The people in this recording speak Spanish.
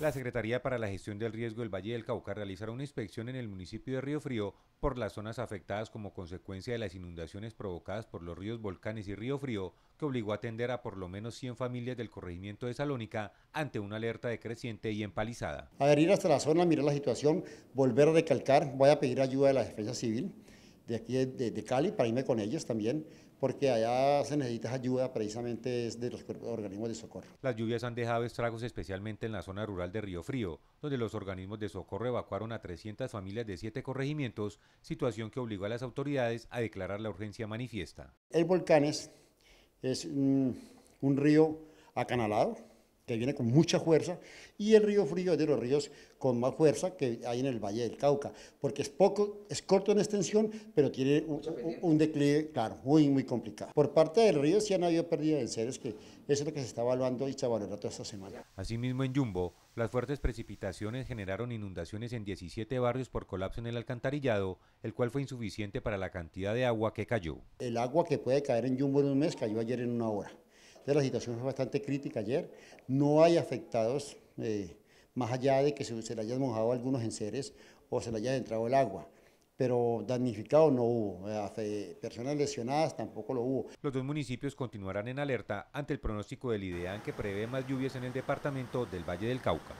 La Secretaría para la Gestión del Riesgo del Valle del Cauca realizará una inspección en el municipio de Río Frío por las zonas afectadas como consecuencia de las inundaciones provocadas por los ríos Volcanes y Río Frío, que obligó a atender a por lo menos 100 familias del corregimiento de Salónica ante una alerta decreciente y empalizada. A hasta la zona, mirar la situación, volver a recalcar, voy a pedir ayuda de la Defensa Civil, de aquí de, Cali para irme con ellos también, porque allá se necesita ayuda precisamente de los organismos de socorro. Las lluvias han dejado estragos especialmente en la zona rural de Río Frío, donde los organismos de socorro evacuaron a 300 familias de siete corregimientos, situación que obligó a las autoridades a declarar la urgencia manifiesta. El Volcanes es un río acanalado, que viene con mucha fuerza, y el río Frío es de los ríos con más fuerza que hay en el Valle del Cauca, porque es, poco, es corto en extensión, pero tiene un, declive, claro, muy, muy complicado. Por parte del río si han habido pérdida de seres, que eso es lo que se está evaluando y se toda esta semana. Asimismo, en Yumbo, las fuertes precipitaciones generaron inundaciones en 17 barrios por colapso en el alcantarillado, el cual fue insuficiente para la cantidad de agua que cayó. El agua que puede caer en Yumbo en un mes cayó ayer en una hora la situación fue bastante crítica ayer. No hay afectados, eh, más allá de que se, se, le hayan mojado algunos enseres o se le haya entrado el agua. Pero damnificados no hubo, personas lesionadas tampoco lo hubo. Los dos municipios continuarán en alerta ante el pronóstico del IDEAN que prevé más lluvias en el departamento del Valle del Cauca.